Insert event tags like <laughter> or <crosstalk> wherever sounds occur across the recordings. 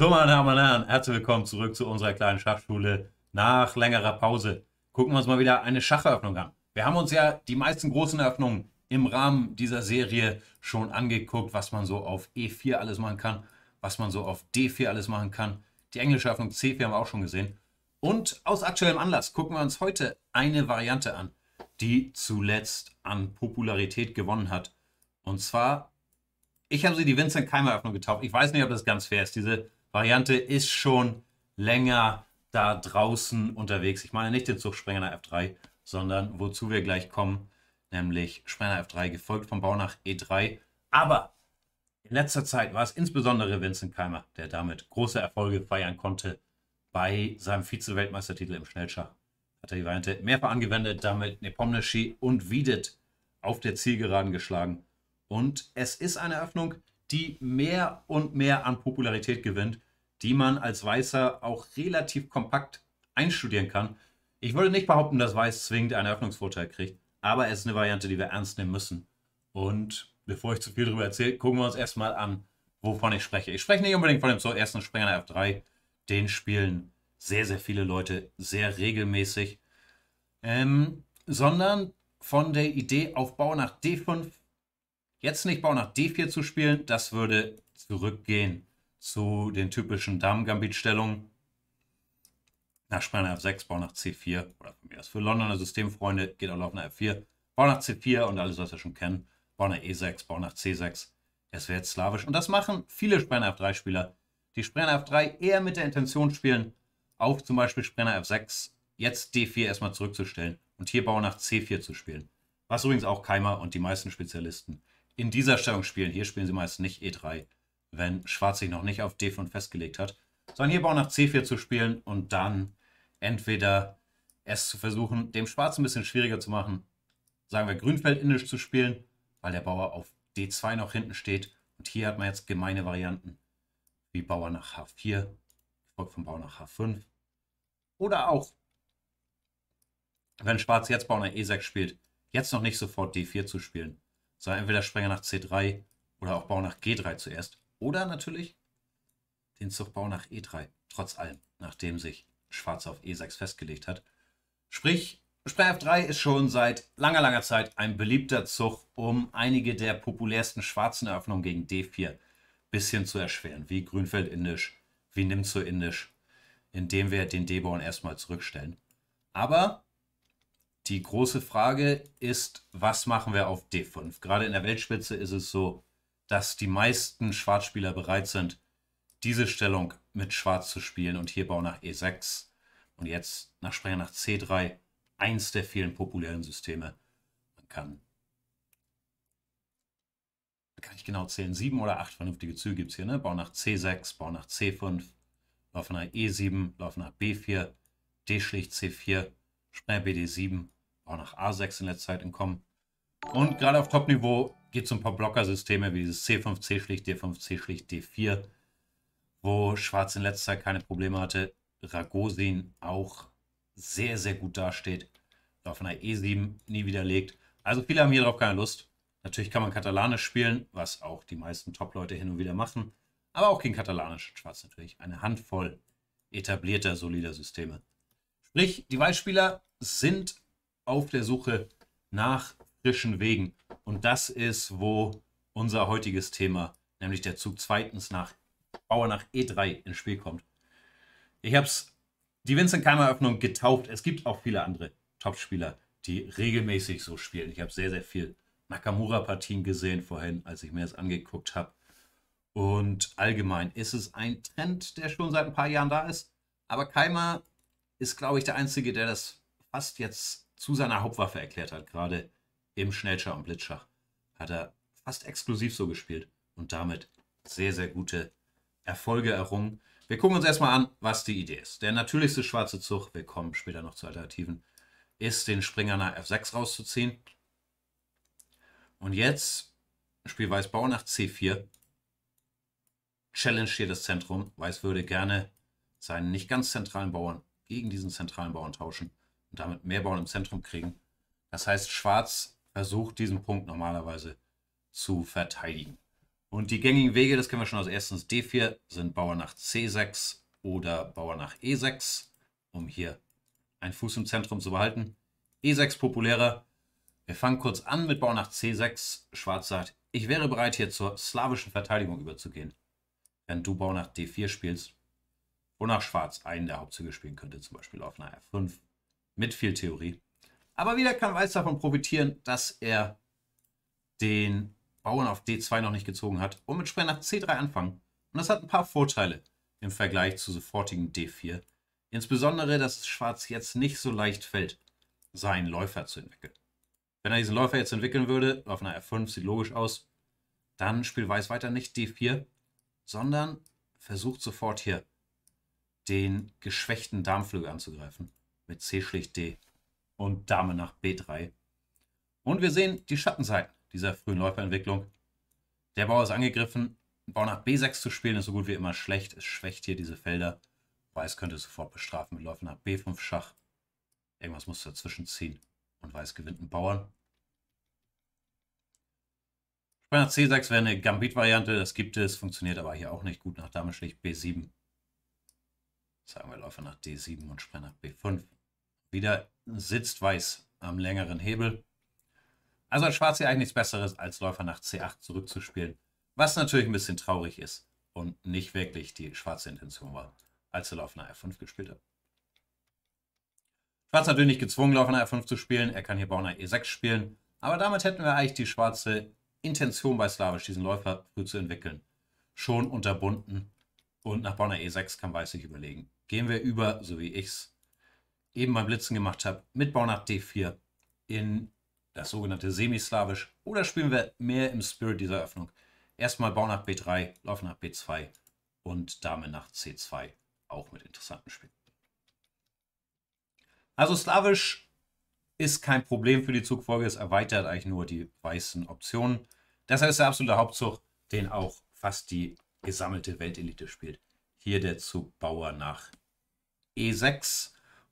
So, meine Damen und Herren, herzlich willkommen zurück zu unserer kleinen Schachschule nach längerer Pause. Gucken wir uns mal wieder eine Schacheröffnung an. Wir haben uns ja die meisten großen Eröffnungen im Rahmen dieser Serie schon angeguckt, was man so auf E4 alles machen kann, was man so auf D4 alles machen kann. Die englische Eröffnung C4 haben wir auch schon gesehen. Und aus aktuellem Anlass gucken wir uns heute eine Variante an, die zuletzt an Popularität gewonnen hat. Und zwar, ich habe sie die Vincent-Keimer-Öffnung getauft. Ich weiß nicht, ob das ganz fair ist. Diese Variante ist schon länger da draußen unterwegs. Ich meine nicht den Zug Sprenger F3, sondern wozu wir gleich kommen, nämlich Sprenger F3 gefolgt vom Bau nach E3. Aber in letzter Zeit war es insbesondere Vincent Keimer, der damit große Erfolge feiern konnte bei seinem Vize-Weltmeistertitel im Schnellschach. Hat er die Variante mehrfach angewendet, damit Nepomniachtchi und Wiedet auf der Zielgeraden geschlagen. Und es ist eine Öffnung, die mehr und mehr an Popularität gewinnt die man als Weißer auch relativ kompakt einstudieren kann. Ich würde nicht behaupten, dass Weiß zwingend einen Eröffnungsvorteil kriegt, aber es ist eine Variante, die wir ernst nehmen müssen. Und bevor ich zu viel darüber erzähle, gucken wir uns erstmal an, wovon ich spreche. Ich spreche nicht unbedingt von dem so ersten Springer F3. Den spielen sehr, sehr viele Leute sehr regelmäßig. Ähm, sondern von der Idee auf Bau nach D5. Jetzt nicht Bau nach D4 zu spielen, das würde zurückgehen zu den typischen Damen-Gambit-Stellungen. Nach Spanien F6, Bau nach C4 oder von mir aus für Londoner Systemfreunde geht auch Lauf nach F4, Bau nach C4 und alles, was wir schon kennen. Bau nach E6, Bau nach C6. Es wäre jetzt slawisch. Und das machen viele Spanner F3-Spieler, die Spanner F3 eher mit der Intention spielen, auf zum Beispiel Spanner F6 jetzt D4 erstmal zurückzustellen und hier Bau nach C4 zu spielen. Was übrigens auch Keimer und die meisten Spezialisten in dieser Stellung spielen. Hier spielen sie meist nicht E3, wenn Schwarz sich noch nicht auf D5 festgelegt hat, sondern hier Bauer nach C4 zu spielen und dann entweder es zu versuchen, dem Schwarz ein bisschen schwieriger zu machen, sagen wir Grünfeld-Indisch zu spielen, weil der Bauer auf D2 noch hinten steht. Und hier hat man jetzt gemeine Varianten wie Bauer nach H4, gefolgt von Bauer nach H5. Oder auch, wenn Schwarz jetzt Bauer nach E6 spielt, jetzt noch nicht sofort D4 zu spielen, sondern entweder Sprenger nach C3 oder auch Bauer nach G3 zuerst. Oder natürlich den Zugbau nach E3, trotz allem, nachdem sich Schwarz auf E6 festgelegt hat. Sprich, Spree F3 ist schon seit langer, langer Zeit ein beliebter Zug, um einige der populärsten schwarzen Eröffnungen gegen D4 ein bisschen zu erschweren, wie Grünfeld-Indisch, wie Nimzu indisch indem wir den D-Bauern erstmal zurückstellen. Aber die große Frage ist, was machen wir auf D5? Gerade in der Weltspitze ist es so, dass die meisten Schwarzspieler bereit sind, diese Stellung mit Schwarz zu spielen und hier Bau nach E6 und jetzt nach Sprenger nach C3, eins der vielen populären Systeme. Man kann, kann ich genau zählen, sieben oder acht vernünftige Züge gibt es hier, ne? Bau nach C6, Bau nach C5, Lauf nach E7, Lauf nach B4, D schlicht C4, Sprenger BD7, Bau nach A6 in letzter Zeit entkommen. Und gerade auf Top-Niveau gibt es ein paar Blockersysteme wie dieses C5C schlicht, D5C schlicht, D4, wo Schwarz in letzter Zeit keine Probleme hatte. Ragosin auch sehr, sehr gut dasteht. Auf einer E7 nie widerlegt. Also viele haben hier drauf keine Lust. Natürlich kann man Katalanisch spielen, was auch die meisten Top-Leute hin und wieder machen. Aber auch gegen Katalanisch und Schwarz natürlich eine Handvoll etablierter, solider Systeme. Sprich, die Weißspieler sind auf der Suche nach frischen Wegen. Und das ist, wo unser heutiges Thema, nämlich der Zug zweitens nach Bauer nach E3 ins Spiel kommt. Ich habe es die Vincent Keimer Öffnung getauft. Es gibt auch viele andere Topspieler, die regelmäßig so spielen. Ich habe sehr, sehr viel Nakamura-Partien gesehen vorhin, als ich mir das angeguckt habe. Und allgemein ist es ein Trend, der schon seit ein paar Jahren da ist. Aber Keimer ist, glaube ich, der Einzige, der das fast jetzt zu seiner Hauptwaffe erklärt hat, gerade im Schnellschach und Blitzschach hat er fast exklusiv so gespielt und damit sehr, sehr gute Erfolge errungen. Wir gucken uns erstmal an, was die Idee ist. Der natürlichste schwarze Zug, wir kommen später noch zu Alternativen, ist den Springer nach F6 rauszuziehen. Und jetzt spielt Weiß Bauer nach C4. Challenge hier das Zentrum. Weiß würde gerne seinen nicht ganz zentralen Bauern gegen diesen zentralen Bauern tauschen und damit mehr Bauern im Zentrum kriegen. Das heißt, Schwarz versucht, diesen Punkt normalerweise zu verteidigen. Und die gängigen Wege, das kennen wir schon aus erstens D4, sind Bauer nach C6 oder Bauer nach E6, um hier einen Fuß im Zentrum zu behalten. E6 populärer. Wir fangen kurz an mit Bauer nach C6. Schwarz sagt, ich wäre bereit, hier zur slawischen Verteidigung überzugehen, wenn du Bauer nach D4 spielst, wonach Schwarz einen der Hauptzüge spielen könnte, zum Beispiel auf einer F5, mit viel Theorie. Aber wieder kann Weiß davon profitieren, dass er den Bauern auf D2 noch nicht gezogen hat und mit Sperr nach C3 anfangen. Und das hat ein paar Vorteile im Vergleich zu sofortigen D4. Insbesondere, dass Schwarz jetzt nicht so leicht fällt, seinen Läufer zu entwickeln. Wenn er diesen Läufer jetzt entwickeln würde, auf einer F5 sieht logisch aus, dann spielt Weiß weiter nicht D4, sondern versucht sofort hier den geschwächten Darmflügel anzugreifen. Mit C schlicht D und Dame nach B3. Und wir sehen die Schattenseiten dieser frühen Läuferentwicklung. Der Bauer ist angegriffen. Bau nach B6 zu spielen ist so gut wie immer schlecht. Es schwächt hier diese Felder. Weiß könnte sofort bestrafen mit Läufer nach B5 Schach. Irgendwas muss dazwischen ziehen. Und Weiß gewinnt einen Bauern. Spanner C6 wäre eine Gambit-Variante. Das gibt es, funktioniert aber hier auch nicht gut. Nach Dame schlägt B7. Sagen wir Läufer nach D7 und Spanner nach B5. Wieder sitzt Weiß am längeren Hebel. Also hat Schwarz hier eigentlich nichts Besseres, als Läufer nach C8 zurückzuspielen. Was natürlich ein bisschen traurig ist und nicht wirklich die schwarze Intention war, als er Lauf nach F5 gespielt hat. Schwarz natürlich nicht gezwungen, Lauf nach F5 zu spielen. Er kann hier Bauer nach E6 spielen. Aber damit hätten wir eigentlich die schwarze Intention bei Slavic, diesen Läufer früh zu entwickeln, schon unterbunden. Und nach Bauer nach E6 kann Weiß sich überlegen. Gehen wir über, so wie ich es eben beim Blitzen gemacht habe, mit Bauer nach D4 in das sogenannte Semislawisch. Oder spielen wir mehr im Spirit dieser Öffnung. Erstmal Bau nach B3, Lauf nach B2 und Dame nach C2. Auch mit interessanten Spielen. Also Slawisch ist kein Problem für die Zugfolge. Es erweitert eigentlich nur die weißen Optionen. Das ist der absolute Hauptzug, den auch fast die gesammelte Weltelite spielt. Hier der Zug Bauer nach E6.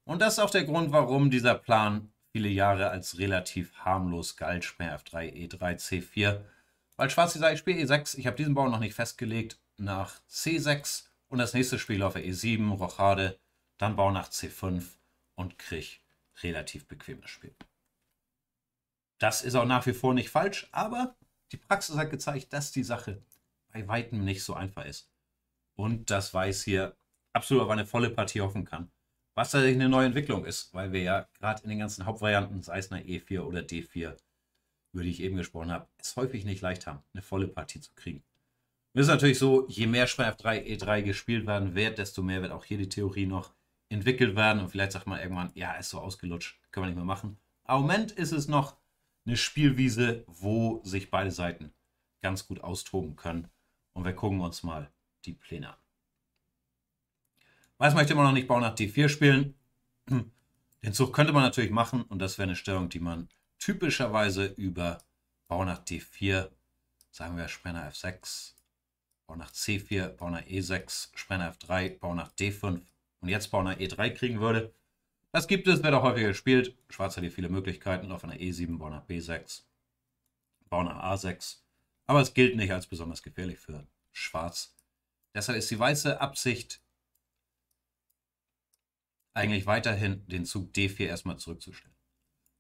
Und das ist auch der Grund, warum dieser Plan viele Jahre als relativ harmlos galt, Speer F3, E3, C4. Weil schwarz sagt, ich spiele E6, ich habe diesen Bauern noch nicht festgelegt, nach C6 und das nächste Spiel laufe E7, Rochade, dann Bau nach C5 und krieg relativ bequemes Spiel. Das ist auch nach wie vor nicht falsch, aber die Praxis hat gezeigt, dass die Sache bei weitem nicht so einfach ist. Und das weiß hier absolut auf eine volle Partie hoffen kann. Was tatsächlich eine neue Entwicklung ist, weil wir ja gerade in den ganzen Hauptvarianten, sei es eine E4 oder D4, über die ich eben gesprochen habe, es häufig nicht leicht haben, eine volle Partie zu kriegen. es ist natürlich so, je mehr Schwein F3, E3 gespielt werden wird, desto mehr wird auch hier die Theorie noch entwickelt werden. Und vielleicht sagt man irgendwann, ja, ist so ausgelutscht, können wir nicht mehr machen. Aber im Moment ist es noch eine Spielwiese, wo sich beide Seiten ganz gut austoben können. Und wir gucken uns mal die Pläne an. Weiß möchte immer noch nicht Bauern nach D4 spielen. <clears throat> Den Zug könnte man natürlich machen und das wäre eine Störung, die man typischerweise über Bauer nach D4, sagen wir Sprenger F6, Bauer nach C4, Bauer nach E6, Sprenger F3, Bauer nach D5 und jetzt Bauer nach E3 kriegen würde. Das gibt es, wird auch häufiger gespielt. Schwarz hat hier viele Möglichkeiten, auf einer E7, Bauer nach e B6, Bauer nach A6. Aber es gilt nicht als besonders gefährlich für Schwarz. Deshalb ist die weiße Absicht eigentlich weiterhin den Zug D4 erstmal zurückzustellen.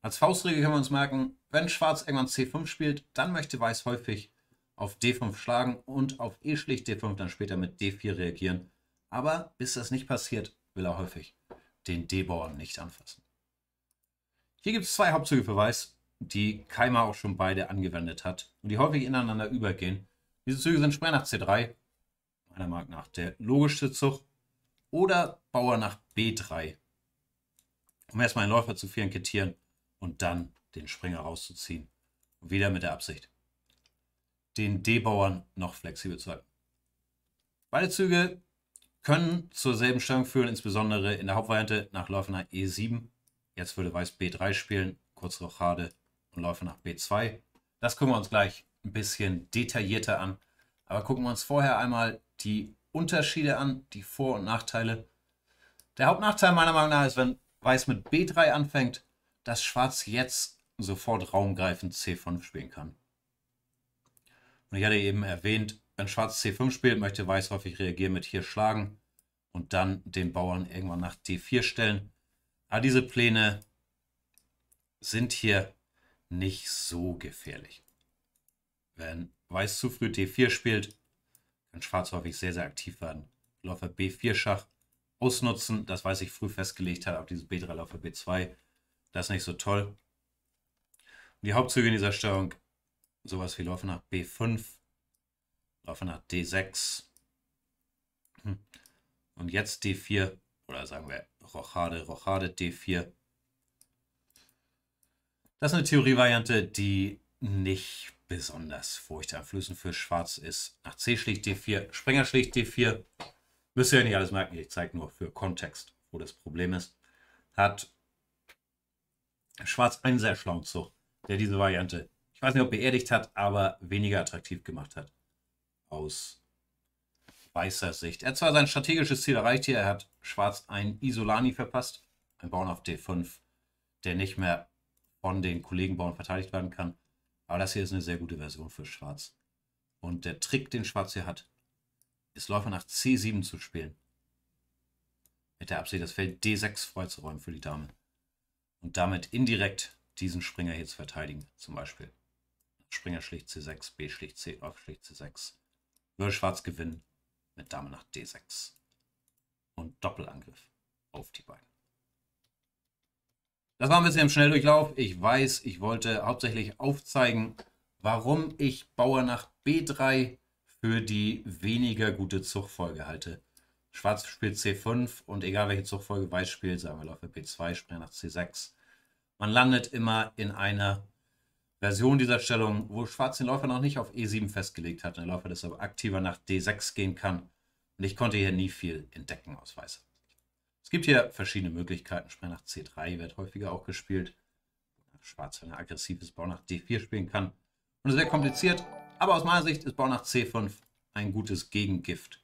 Als Faustregel können wir uns merken, wenn Schwarz irgendwann C5 spielt, dann möchte Weiß häufig auf D5 schlagen und auf E schlicht D5 dann später mit D4 reagieren. Aber bis das nicht passiert, will er häufig den D-Bauern nicht anfassen. Hier gibt es zwei Hauptzüge für Weiß, die Keimer auch schon beide angewendet hat und die häufig ineinander übergehen. Diese Züge sind Sprenger nach C3, meiner Meinung nach der logischste Zug, oder Bauer nach B3, um erstmal den Läufer zu flankieren und dann den Springer rauszuziehen. Und wieder mit der Absicht, den D-Bauern noch flexibel zu halten. Beide Züge können zur selben Stellung führen, insbesondere in der Hauptvariante nach Läufer nach E7. Jetzt würde Weiß B3 spielen, kurz Rochade und Läufer nach B2. Das gucken wir uns gleich ein bisschen detaillierter an. Aber gucken wir uns vorher einmal die Unterschiede an, die Vor- und Nachteile. Der Hauptnachteil meiner Meinung nach ist, wenn Weiß mit B3 anfängt, dass Schwarz jetzt sofort raumgreifend C5 spielen kann. Und ich hatte eben erwähnt, wenn Schwarz C5 spielt, möchte Weiß häufig reagieren mit hier schlagen und dann den Bauern irgendwann nach D4 stellen. Aber diese Pläne sind hier nicht so gefährlich. Wenn Weiß zu früh D4 spielt, kann Schwarz häufig sehr, sehr aktiv werden. Läufer B4 Schach ausnutzen, das weiß ich früh festgelegt hat, auch dieses B3 Läufer B2, das ist nicht so toll. Und die Hauptzüge in dieser Störung, sowas wie Läufer nach B5, Läufer nach D6 hm. und jetzt D4 oder sagen wir Rochade, Rochade D4. Das ist eine Theorievariante, die nicht besonders furchteinflößend für Schwarz ist. Nach C schlägt D4, Springer schlägt D4. Müsst ihr ja nicht alles merken, ich zeige nur für Kontext, wo das Problem ist. Hat Schwarz einen sehr schlauen Zug, der diese Variante, ich weiß nicht, ob beerdigt hat, aber weniger attraktiv gemacht hat. Aus weißer Sicht. Er hat zwar sein strategisches Ziel erreicht hier, er hat Schwarz einen Isolani verpasst, ein Bauern auf D5, der nicht mehr von den Kollegenbauern verteidigt werden kann. Aber das hier ist eine sehr gute Version für Schwarz. Und der Trick, den Schwarz hier hat, ist Läufer nach C7 zu spielen. Mit der Absicht, das Feld D6 freizuräumen für die Dame. Und damit indirekt diesen Springer hier zu verteidigen, zum Beispiel. Springer schlicht C6, B schlicht C, auf schlicht C6. Würde Schwarz gewinnen mit Dame nach D6. Und Doppelangriff auf die beiden. Das war ein bisschen im Schnelldurchlauf. Ich weiß, ich wollte hauptsächlich aufzeigen, warum ich Bauer nach B3 für die weniger gute Zuchtfolge halte. Schwarz spielt C5 und egal welche Zuchtfolge Weiß spielt, sagen wir Läufer B2, Springer nach C6. Man landet immer in einer Version dieser Stellung, wo Schwarz den Läufer noch nicht auf E7 festgelegt hat. Der Läufer deshalb aktiver nach D6 gehen kann. Und ich konnte hier nie viel entdecken aus Weiß. Es gibt hier verschiedene Möglichkeiten. Spreng nach C3 wird häufiger auch gespielt. Schwarz, wenn er aggressives Bau nach D4 spielen kann. Und es ist sehr kompliziert. Aber aus meiner Sicht ist Bau nach C5 ein gutes Gegengift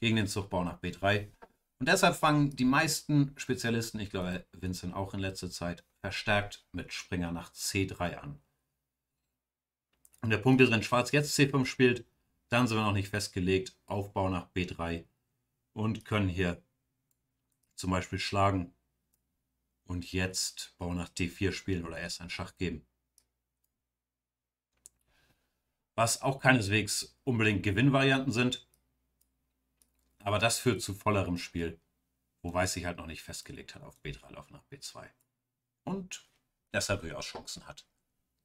gegen den Zug Bau nach B3. Und deshalb fangen die meisten Spezialisten, ich glaube Vincent auch in letzter Zeit, verstärkt mit Springer nach C3 an. Und der Punkt ist, wenn Schwarz jetzt C5 spielt, dann sind wir noch nicht festgelegt auf Bau nach B3 und können hier zum Beispiel schlagen und jetzt Bauer nach D4 spielen oder erst ein Schach geben. Was auch keineswegs unbedingt Gewinnvarianten sind, aber das führt zu vollerem Spiel, wo Weiß sich halt noch nicht festgelegt hat auf B3 Lauf nach B2 und deshalb durchaus Chancen hat,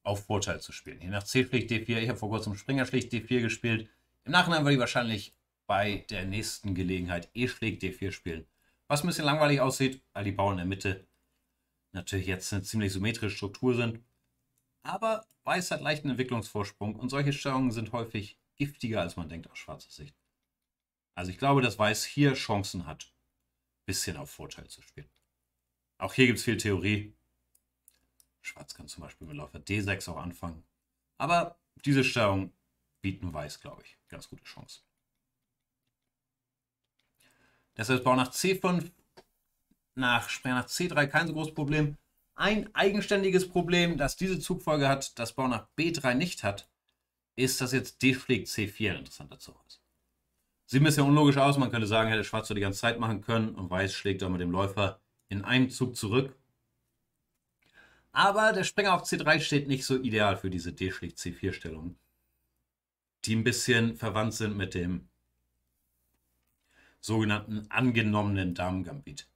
auf Vorteil zu spielen. Hier nach C schlägt D4, ich habe vor kurzem Springer schlägt D4 gespielt. Im Nachhinein würde ich wahrscheinlich bei der nächsten Gelegenheit E schlägt D4 spielen was ein bisschen langweilig aussieht, weil die Bauern in der Mitte natürlich jetzt eine ziemlich symmetrische Struktur sind. Aber Weiß hat leichten Entwicklungsvorsprung und solche Störungen sind häufig giftiger, als man denkt aus schwarzer Sicht. Also ich glaube, dass Weiß hier Chancen hat, ein bisschen auf Vorteil zu spielen. Auch hier gibt es viel Theorie. Schwarz kann zum Beispiel mit Läufer D6 auch anfangen. Aber diese Störungen bieten Weiß, glaube ich, ganz gute Chancen. Das heißt, Bauer nach C5, nach Springer nach C3 kein so großes Problem. Ein eigenständiges Problem, das diese Zugfolge hat, das Bau nach B3 nicht hat, ist, dass jetzt D schlägt C4 ein interessanter Zug ist. Sieht ein bisschen unlogisch aus. Man könnte sagen, hätte Schwarz so die ganze Zeit machen können und Weiß schlägt dann mit dem Läufer in einem Zug zurück. Aber der Springer auf C3 steht nicht so ideal für diese D schlägt C4 Stellung, die ein bisschen verwandt sind mit dem sogenannten angenommenen Damengambit.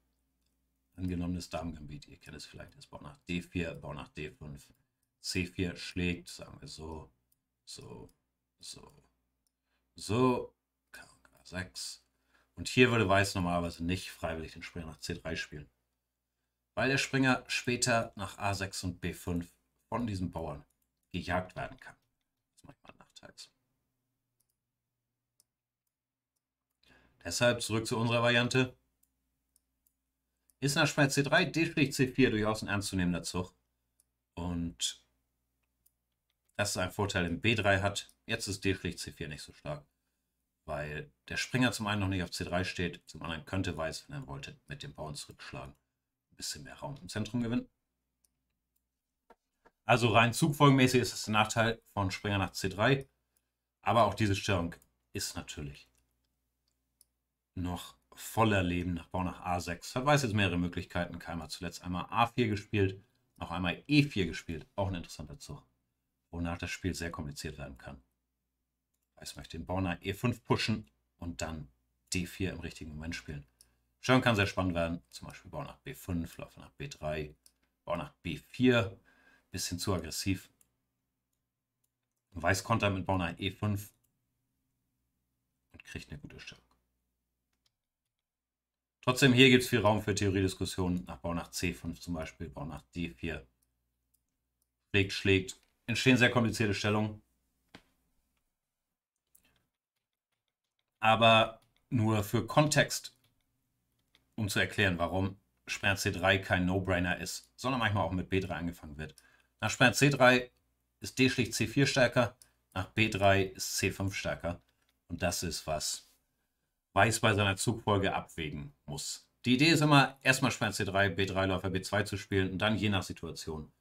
Angenommenes Damengambit, ihr kennt es vielleicht, ist Bau nach D4, Bau nach D5, C4 schlägt, sagen wir so, so, so, so, K6. Und hier würde Weiß normalerweise nicht freiwillig den Springer nach C3 spielen, weil der Springer später nach A6 und B5 von diesen Bauern gejagt werden kann. Das ist manchmal ein nachteils. Deshalb zurück zu unserer Variante. Ist nach Schweiz C3, D schlägt C4 durchaus ein ernstzunehmender Zug. Und das ist ein Vorteil, den B3 hat. Jetzt ist D schlägt C4 nicht so stark, weil der Springer zum einen noch nicht auf C3 steht, zum anderen könnte Weiß, wenn er wollte, mit dem Bauern zurückschlagen. Ein bisschen mehr Raum im Zentrum gewinnen. Also rein zugfolgenmäßig ist es der Nachteil von Springer nach C3. Aber auch diese Störung ist natürlich noch voller Leben nach Bau nach A6. Hat Weiß jetzt mehrere Möglichkeiten. Keim zuletzt einmal A4 gespielt, noch einmal E4 gespielt. Auch ein interessanter Zug, wonach das Spiel sehr kompliziert werden kann. Weiß möchte den Bauer E5 pushen und dann D4 im richtigen Moment spielen. Schön kann sehr spannend werden. Zum Beispiel Bau nach B5, Lauf nach B3, Bau nach B4. Bisschen zu aggressiv. Weiß kontert mit Bauer E5 und kriegt eine gute Stelle. Trotzdem, hier gibt es viel Raum für Theoriediskussionen nach Bau nach C5 zum Beispiel, Bau nach D4. Schlägt, schlägt. Entstehen sehr komplizierte Stellungen. Aber nur für Kontext, um zu erklären, warum Sperr C3 kein No-Brainer ist, sondern manchmal auch mit B3 angefangen wird. Nach Sperr C3 ist D schlicht C4 stärker, nach B3 ist C5 stärker. Und das ist was weiß bei seiner Zugfolge abwägen muss. Die Idee ist immer, erstmal Schwein C3, B3-Läufer B2 zu spielen und dann je nach Situation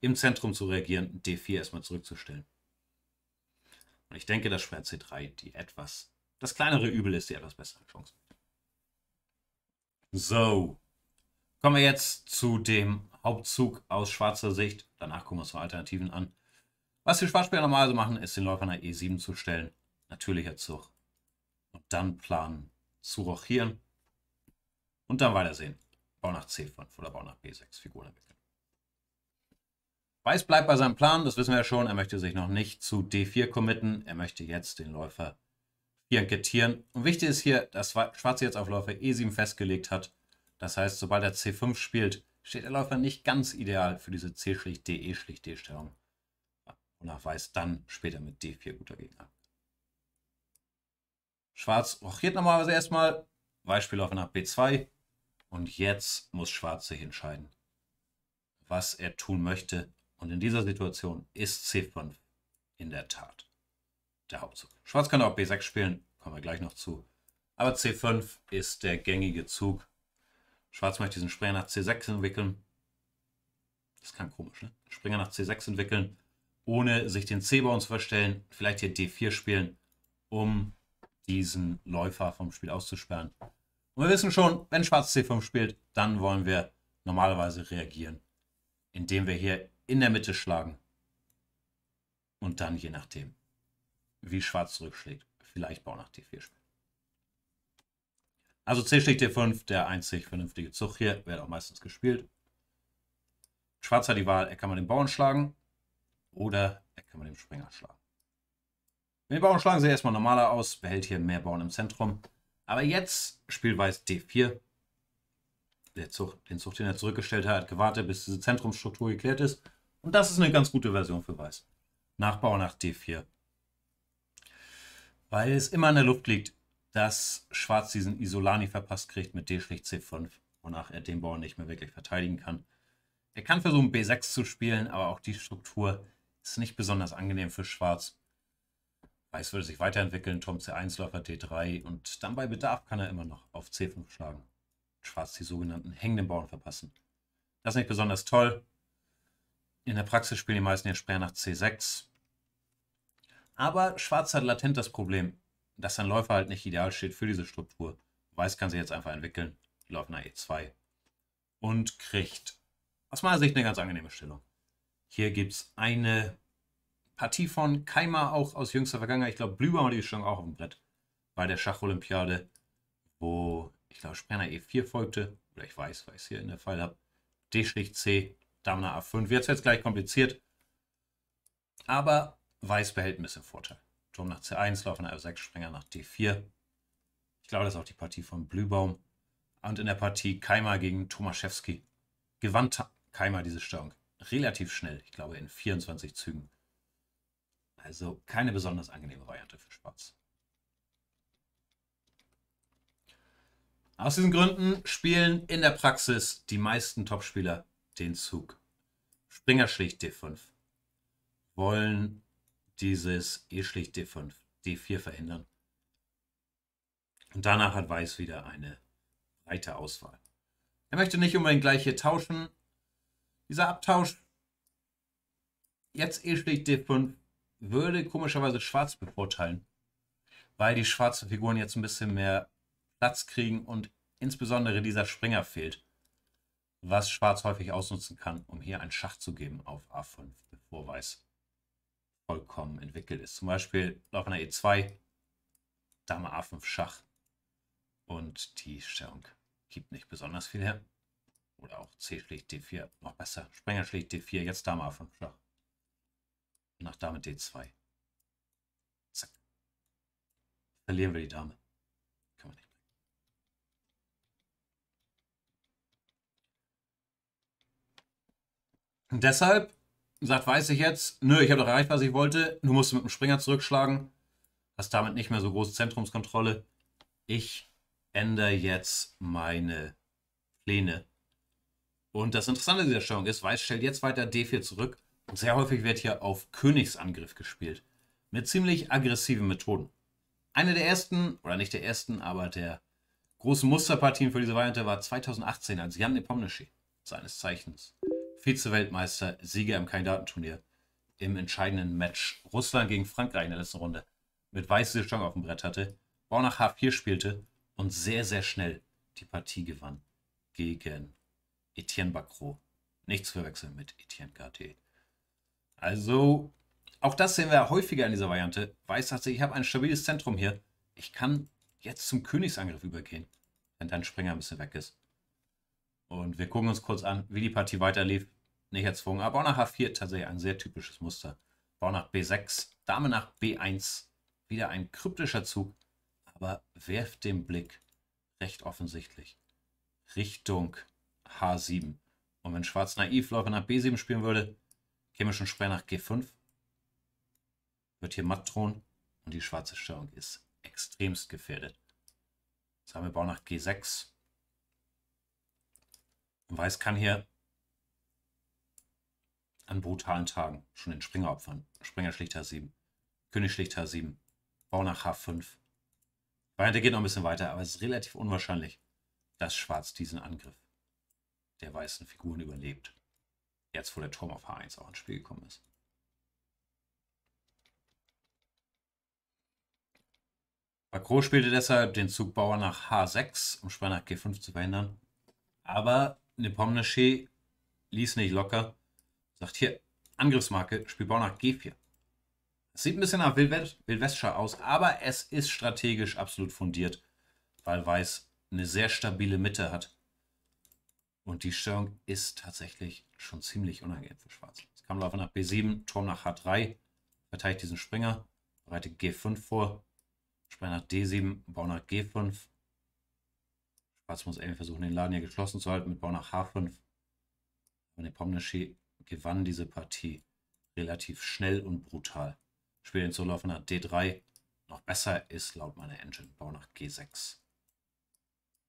im Zentrum zu reagieren, D4 erstmal zurückzustellen. Und ich denke, dass Schwein C3 die etwas, das kleinere Übel ist, die etwas bessere Chance. So, kommen wir jetzt zu dem Hauptzug aus schwarzer Sicht. Danach gucken wir uns noch Alternativen an. Was die Schwarzspieler normalerweise machen, ist den Läufer nach E7 zu stellen. Natürlicher Zug und dann planen, zu rochieren und dann weitersehen. Bau nach C5 oder Bau nach B6 Figuren entwickeln. Weiß bleibt bei seinem Plan, das wissen wir ja schon. Er möchte sich noch nicht zu D4 committen. Er möchte jetzt den Läufer fiankettieren. Und wichtig ist hier, dass Schwarz jetzt auf Läufer E7 festgelegt hat. Das heißt, sobald er C5 spielt, steht der Läufer nicht ganz ideal für diese C-Schlicht-D, E-Schlicht-D-Stellung. Und nach Weiß dann später mit D4 gut dagegen hat. Schwarz rochiert normalerweise erstmal. Beispiel auf nach B2. Und jetzt muss Schwarz sich entscheiden, was er tun möchte. Und in dieser Situation ist C5 in der Tat der Hauptzug. Schwarz kann auch B6 spielen, kommen wir gleich noch zu. Aber C5 ist der gängige Zug. Schwarz möchte diesen Springer nach C6 entwickeln. Das kann komisch, ne? Springer nach C6 entwickeln, ohne sich den C-Bauern zu verstellen. Vielleicht hier D4 spielen, um diesen Läufer vom Spiel auszusperren. Und wir wissen schon, wenn Schwarz C5 spielt, dann wollen wir normalerweise reagieren, indem wir hier in der Mitte schlagen. Und dann je nachdem, wie Schwarz zurückschlägt, vielleicht Bau nach D4 spielen. Also C schlägt D5, der einzig vernünftige Zug hier, wird auch meistens gespielt. Schwarz hat die Wahl, er kann man den Bauern schlagen oder er kann man den Springer schlagen. Mit Bauern schlagen sie erstmal normaler aus, behält hier mehr Bauern im Zentrum. Aber jetzt spielt Weiß D4. Der Zug, den Zug, den er zurückgestellt hat, gewartet, bis diese Zentrumsstruktur geklärt ist. Und das ist eine ganz gute Version für Weiß. Nachbau nach D4. Weil es immer in der Luft liegt, dass Schwarz diesen Isolani verpasst kriegt mit D schlicht C5, wonach er den Bauern nicht mehr wirklich verteidigen kann. Er kann versuchen, B6 zu spielen, aber auch die Struktur ist nicht besonders angenehm für Schwarz. Weiß würde sich weiterentwickeln, Tom C1, Läufer D3 und dann bei Bedarf kann er immer noch auf C5 schlagen. Schwarz die sogenannten hängenden Bauern verpassen. Das ist nicht besonders toll. In der Praxis spielen die meisten jetzt Sperr nach C6. Aber Schwarz hat latent das Problem, dass sein Läufer halt nicht ideal steht für diese Struktur. Weiß kann sich jetzt einfach entwickeln. läuft nach E2 und kriegt aus meiner Sicht eine ganz angenehme Stellung. Hier gibt es eine Partie von Keimer auch aus jüngster Vergangenheit. Ich glaube, Blüber die schon auch auf dem Brett bei der Schacholympiade, wo ich glaube, Sprenger E4 folgte. Oder ich weiß, weil ich es hier in der Fall habe. D-C, Dame A5. Jetzt wird es gleich kompliziert. Aber Weiß behält ein bisschen Vorteil. Turm nach C1, Lauf nach F6, Sprenger nach D4. Ich glaube, das ist auch die Partie von Blübaum. Und in der Partie Keimer gegen Tomaszewski gewann Keimer diese Störung relativ schnell. Ich glaube, in 24 Zügen also keine besonders angenehme Variante für Schwarz. Aus diesen Gründen spielen in der Praxis die meisten Topspieler den Zug. Springer schlicht D5. Wollen dieses E schlicht D5, D4 verhindern. Und danach hat Weiß wieder eine breite Auswahl. Er möchte nicht unbedingt gleich hier tauschen. Dieser Abtausch, jetzt E schlicht D5, würde komischerweise schwarz bevorteilen, weil die schwarzen Figuren jetzt ein bisschen mehr Platz kriegen und insbesondere dieser Springer fehlt, was schwarz häufig ausnutzen kann, um hier einen Schach zu geben auf A5, bevor weiß vollkommen entwickelt ist. Zum Beispiel laufender E2, Dame A5 Schach und die Stellung gibt nicht besonders viel her. Oder auch C schlägt D4, noch besser. Springer schlägt D4, jetzt Dame A5 Schach nach Dame D2. Zack. Verlieren wir die Dame. Kann man nicht Und deshalb sagt weiß ich jetzt, nö, ich habe doch erreicht, was ich wollte. Du musst mit dem Springer zurückschlagen. Hast damit nicht mehr so große Zentrumskontrolle. Ich ändere jetzt meine Pläne. Und das Interessante dieser Stellung ist, Weiß stellt jetzt weiter D4 zurück sehr häufig wird hier auf Königsangriff gespielt, mit ziemlich aggressiven Methoden. Eine der ersten, oder nicht der ersten, aber der großen Musterpartien für diese Variante war 2018, als Jan Nepomniachtchi, seines Zeichens, Vize-Weltmeister, Sieger im Kandidatenturnier, im entscheidenden Match Russland gegen Frankreich in der letzten Runde mit weiße Stangen auf dem Brett hatte, nach H4 spielte und sehr, sehr schnell die Partie gewann gegen Etienne Bacro. Nichts verwechseln mit Etienne Garte. Also auch das sehen wir häufiger in dieser Variante. Weiß sagt, ich habe ein stabiles Zentrum hier. Ich kann jetzt zum Königsangriff übergehen, wenn dein Springer ein bisschen weg ist. Und wir gucken uns kurz an, wie die Partie weiterlief. Nicht erzwungen, aber auch nach H4 tatsächlich ein sehr typisches Muster. Bau nach B6, Dame nach B1. Wieder ein kryptischer Zug, aber werft den Blick recht offensichtlich Richtung H7. Und wenn Schwarz naiv Läufer nach B7 spielen würde, Chemischen Spray nach G5 wird hier matt drohen und die schwarze Störung ist extremst gefährdet. Jetzt haben wir Bau nach G6. Und Weiß kann hier an brutalen Tagen schon den Springer opfern. Springer schlicht H7, König schlicht H7, Bau nach H5. Variante geht noch ein bisschen weiter, aber es ist relativ unwahrscheinlich, dass Schwarz diesen Angriff der weißen Figuren überlebt jetzt, wo der Turm auf H1 auch ins Spiel gekommen ist. Makro spielte deshalb den Zug Bauer nach H6, um Spann nach G5 zu verhindern. Aber Nepomniachtchi ließ nicht locker. Sagt hier, Angriffsmarke, spielt Bauer nach G4. Es sieht ein bisschen nach Wildwestscher aus, aber es ist strategisch absolut fundiert, weil Weiß eine sehr stabile Mitte hat. Und die Störung ist tatsächlich schon ziemlich unangenehm für Schwarz. Es kam Läufer nach B7, Turm nach H3, verteidigt diesen Springer, bereite G5 vor, Springer nach D7, Bau nach G5. Schwarz muss irgendwie versuchen, den Laden hier geschlossen zu halten mit Bau nach H5. Und der Nepomniachtchi gewann diese Partie relativ schnell und brutal. Spielen zu Läufer nach D3. Noch besser ist laut meiner Engine Bau nach G6.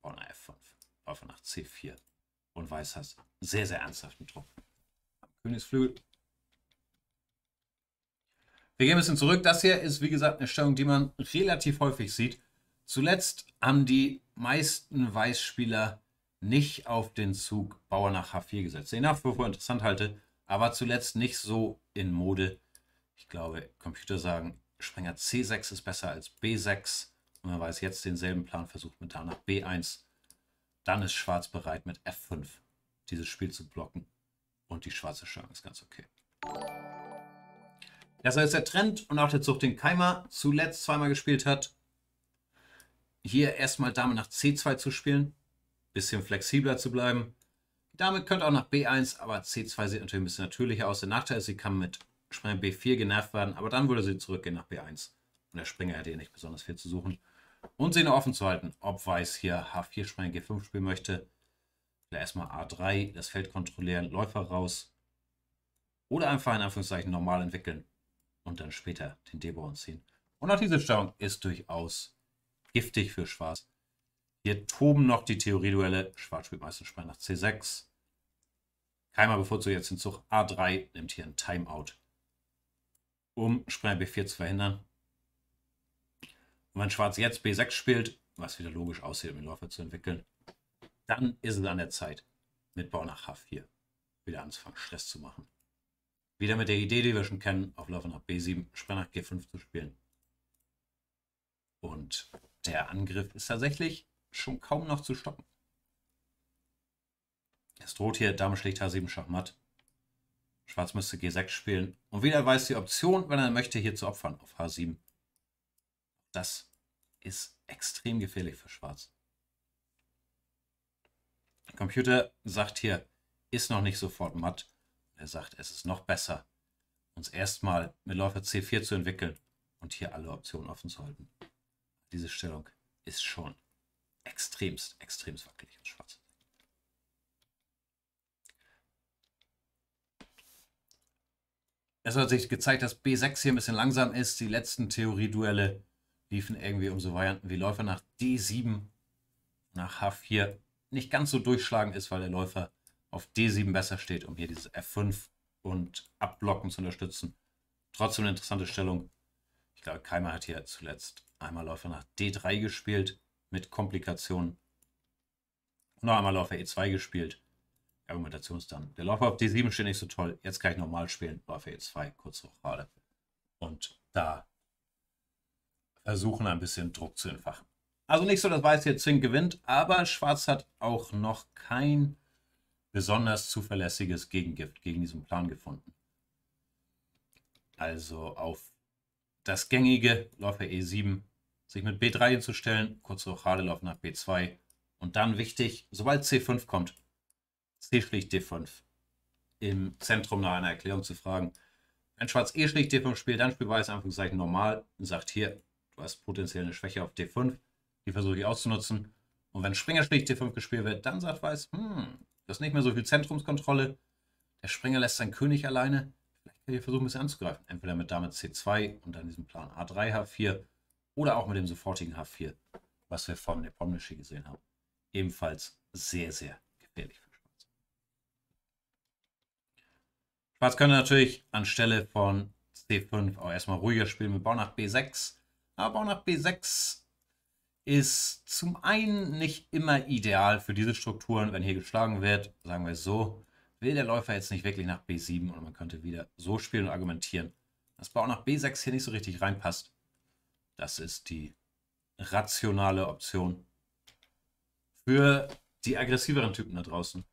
Bau nach F5. Läufer nach C4 und Weiß hast. Sehr, sehr ernsthaften Druck. Königsflügel. Wir gehen ein bisschen zurück. Das hier ist, wie gesagt, eine Stellung, die man relativ häufig sieht. Zuletzt haben die meisten Weißspieler nicht auf den Zug Bauer nach H4 gesetzt, den ich nach wie interessant halte, aber zuletzt nicht so in Mode. Ich glaube, Computer sagen, Sprenger C6 ist besser als B6 und man weiß jetzt denselben Plan versucht mit Dame nach B1 dann ist Schwarz bereit, mit F5 dieses Spiel zu blocken. Und die schwarze Schlange ist ganz okay. Das heißt, der Trend und auch der Zug, den Keimer zuletzt zweimal gespielt hat. Hier erstmal Dame nach C2 zu spielen. Bisschen flexibler zu bleiben. Die Dame könnte auch nach B1, aber C2 sieht natürlich ein bisschen natürlicher aus. Der Nachteil ist, sie kann mit Springer B4 genervt werden, aber dann würde sie zurückgehen nach B1. Und der Springer hätte hier nicht besonders viel zu suchen und sehen offen zu halten, ob Weiß hier H4 spielen, G5 spielen möchte. Vielleicht erstmal A3, das Feld kontrollieren, Läufer raus. Oder einfach in Anführungszeichen normal entwickeln und dann später den D-Bauern ziehen. Und auch diese Stellung ist durchaus giftig für Schwarz. Hier toben noch die Theorieduelle. Schwarz spielt meistens Spann nach C6. Keimer bevorzugt jetzt den Zug A3, nimmt hier ein Timeout, um Springer B4 zu verhindern. Und wenn Schwarz jetzt B6 spielt, was wieder logisch aussieht, um den Läufer zu entwickeln, dann ist es an der Zeit, mit Bau nach H4 wieder anzufangen, Stress zu machen. Wieder mit der Idee, die wir schon kennen, auf Läufer nach B7, Sprenger nach G5 zu spielen. Und der Angriff ist tatsächlich schon kaum noch zu stoppen. Es droht hier Dame schlägt H7 Schachmatt. Schwarz müsste G6 spielen. Und wieder weiß die Option, wenn er möchte, hier zu opfern auf H7. Das ist extrem gefährlich für Schwarz. Der Computer sagt hier, ist noch nicht sofort matt. Er sagt, es ist noch besser, uns erstmal mit Läufer C4 zu entwickeln und hier alle Optionen offen zu halten. Diese Stellung ist schon extremst, extremst wackelig und schwarz. Es hat sich gezeigt, dass B6 hier ein bisschen langsam ist. Die letzten Theorieduelle liefen irgendwie umso so Varianten wie Läufer nach D7 nach H4 nicht ganz so durchschlagen ist, weil der Läufer auf D7 besser steht, um hier dieses F5 und Abblocken zu unterstützen. Trotzdem eine interessante Stellung. Ich glaube, Keimer hat hier zuletzt einmal Läufer nach D3 gespielt mit Komplikationen. Und noch einmal Läufer E2 gespielt. Argumentation ist dann, Der Läufer auf D7 steht nicht so toll. Jetzt kann ich normal spielen. Läufer E2, kurz hoch gerade. Und da versuchen ein bisschen Druck zu entfachen. Also nicht so, dass Weiß jetzt Zink gewinnt, aber Schwarz hat auch noch kein besonders zuverlässiges Gegengift gegen diesen Plan gefunden. Also auf das gängige Läufer E7, sich mit B3 hinzustellen, kurz Rochade Lauf nach B2 und dann wichtig, sobald C5 kommt, C schlicht D5 im Zentrum nach einer Erklärung zu fragen. Wenn Schwarz E schlicht D5 spielt, dann spielt Weiß Anführungszeichen normal und sagt hier, Du hast potenziell eine Schwäche auf D5. Die versuche ich auszunutzen. Und wenn Springer schlicht D5 gespielt wird, dann sagt Weiß, hm, das ist nicht mehr so viel Zentrumskontrolle. Der Springer lässt seinen König alleine. Vielleicht kann ich versuchen, ein bisschen anzugreifen. Entweder mit Dame C2 und dann diesem Plan A3, H4 oder auch mit dem sofortigen H4, was wir von Nepomnische gesehen haben. Ebenfalls sehr, sehr gefährlich für Schwarz. Schwarz könnte natürlich anstelle von C5 auch erstmal ruhiger spielen. mit bauen nach B6 aber auch nach B6 ist zum einen nicht immer ideal für diese Strukturen, wenn hier geschlagen wird, sagen wir es so, will der Läufer jetzt nicht wirklich nach B7 und man könnte wieder so spielen und argumentieren, dass Bau nach B6 hier nicht so richtig reinpasst. Das ist die rationale Option. Für die aggressiveren Typen da draußen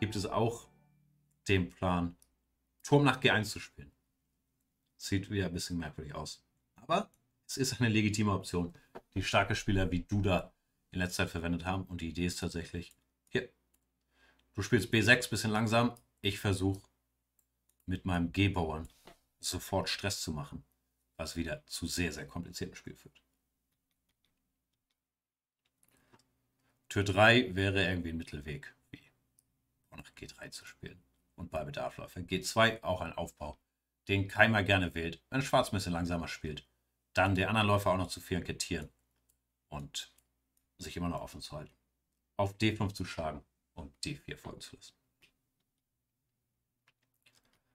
gibt es auch den Plan, Turm nach G1 zu spielen. Sieht wieder ein bisschen merkwürdig aus. Aber es ist eine legitime Option, die starke Spieler wie Duda in letzter Zeit verwendet haben. Und die Idee ist tatsächlich, hier, du spielst B6 bisschen langsam. Ich versuche mit meinem G-Bauern sofort Stress zu machen, was wieder zu sehr, sehr kompliziertem Spiel führt. Tür 3 wäre irgendwie ein Mittelweg, wie nach G3 zu spielen. Und bei Bedarf G2 auch ein Aufbau, den Keimer gerne wählt, wenn Schwarz ein bisschen langsamer spielt dann die anderen Läufer auch noch zu fiankettieren und sich immer noch offen zu halten. Auf D5 zu schlagen und D4 folgen zu lassen.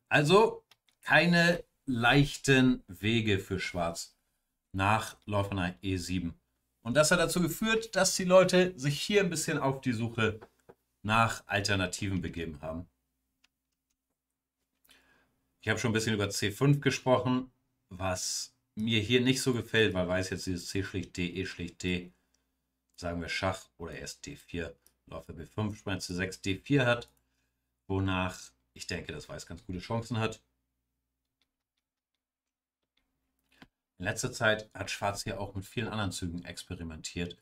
Also keine leichten Wege für Schwarz nach Läufer E7. Und das hat dazu geführt, dass die Leute sich hier ein bisschen auf die Suche nach Alternativen begeben haben. Ich habe schon ein bisschen über C5 gesprochen, was mir hier nicht so gefällt, weil weiß jetzt dieses C schlicht D, E schlicht D, sagen wir Schach oder erst D4, Läufer B5, Spann C6, D4 hat, wonach ich denke, das Weiß ganz gute Chancen hat. In letzter Zeit hat Schwarz hier auch mit vielen anderen Zügen experimentiert.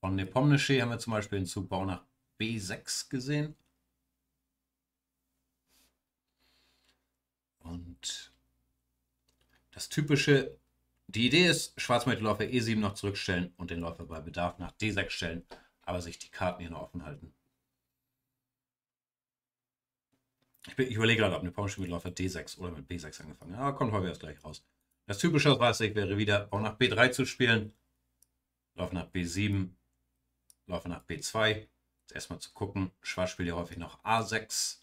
Von Nepomnische haben wir zum Beispiel den Zug Bau nach B6 gesehen. Und das typische die Idee ist, schwarz Läufer E7 noch zurückstellen und den Läufer bei Bedarf nach D6 stellen, aber sich die Karten hier noch offen halten. Ich, bin, ich überlege gerade, ob eine Pawnspiel mit Läufer D6 oder mit B6 angefangen hat. Aber ah, kommt häufig erst gleich raus. Das typische aus ich wäre wieder, Bau nach B3 zu spielen, Läufer nach B7, Läufer nach B2. Jetzt erstmal zu gucken. Schwarz spielt ja häufig noch A6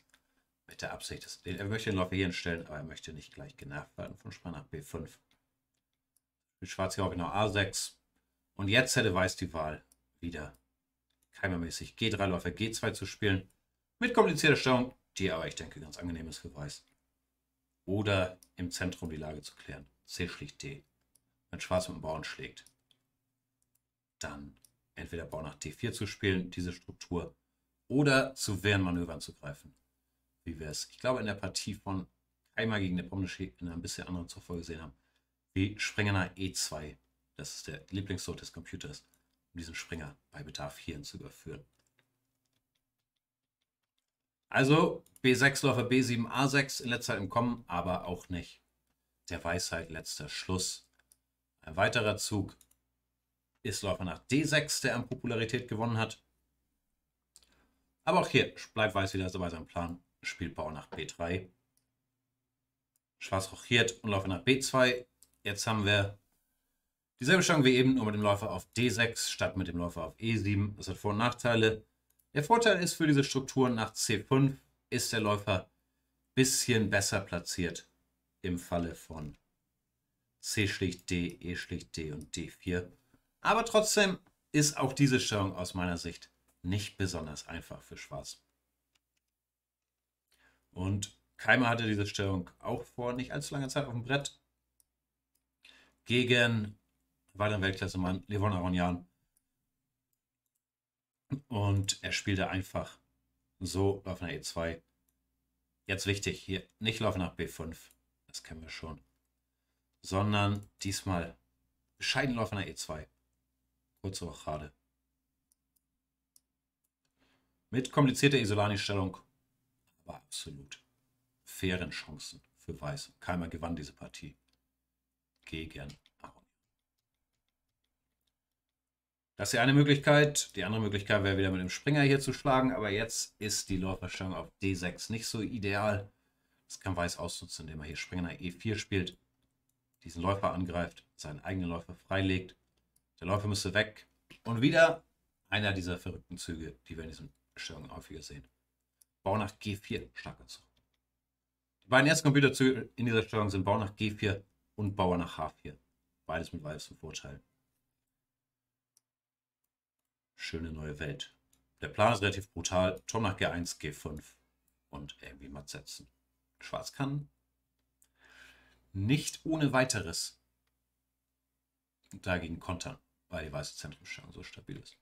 mit der Absicht, dass, er möchte den Läufer hier hinstellen, aber er möchte nicht gleich genervt werden von Schwarz nach B5. Mit Schwarz hier genau, habe ich noch A6. Und jetzt hätte Weiß die Wahl wieder keimermäßig G3 Läufer G2 zu spielen. Mit komplizierter Steuerung, die aber ich denke ganz angenehm ist für Weiß. Oder im Zentrum die Lage zu klären. C schlägt D. Wenn Schwarz mit dem Bauern schlägt, dann entweder Bauer nach D4 zu spielen, diese Struktur, oder zu Wehrenmanövern zu greifen. Wie wir es, ich glaube, in der Partie von einmal gegen der Pomnische in einer ein bisschen anderen Zuvor gesehen haben die Springener E2. Das ist der Lieblingssort des Computers, um diesen Springer bei Bedarf hierhin zu überführen. Also B6-Läufer B7, A6 in letzter Zeit im Kommen, aber auch nicht. Der Weisheit letzter Schluss. Ein weiterer Zug ist Läufer nach D6, der an Popularität gewonnen hat. Aber auch hier bleibt Weiß wieder so bei seinem Plan. Spielt Bauer nach B3. Schwarz rochiert und Läufer nach B2. Jetzt haben wir dieselbe Stellung wie eben, nur mit dem Läufer auf D6 statt mit dem Läufer auf E7. Das hat Vor- und Nachteile. Der Vorteil ist für diese Strukturen nach C5 ist der Läufer ein bisschen besser platziert im Falle von C schlicht D, E schlicht D und D4. Aber trotzdem ist auch diese Stellung aus meiner Sicht nicht besonders einfach für Schwarz. Und Keimer hatte diese Stellung auch vor nicht allzu langer Zeit auf dem Brett gegen weiteren Weltklasse-Mann Levon Aronian. Und er spielte einfach so Lauf nach E2. Jetzt wichtig, hier nicht Lauf nach B5, das kennen wir schon, sondern diesmal bescheiden Lauf nach E2. Kurze Rochade. Mit komplizierter Isolani-Stellung, aber absolut fairen Chancen für Weiß. Keimer gewann diese Partie gegen Aronion. Das ist ja eine Möglichkeit. Die andere Möglichkeit wäre wieder mit dem Springer hier zu schlagen, aber jetzt ist die Läuferstellung auf D6 nicht so ideal. Das kann Weiß ausnutzen, indem er hier Springer nach e E4 spielt, diesen Läufer angreift, seinen eigenen Läufer freilegt. Der Läufer müsste weg. Und wieder einer dieser verrückten Züge, die wir in diesem Stellung häufiger sehen. Bau nach G4, starker Zug. Die beiden ersten Computerzüge in dieser Stellung sind Bau nach G4 und Bauer nach H4. Beides mit weißem Vorteil. Schöne neue Welt. Der Plan ist relativ brutal. Tom nach G1, G5 und irgendwie matt setzen. Schwarz kann nicht ohne weiteres dagegen kontern, weil die weiße Zentrumstellung so stabil ist.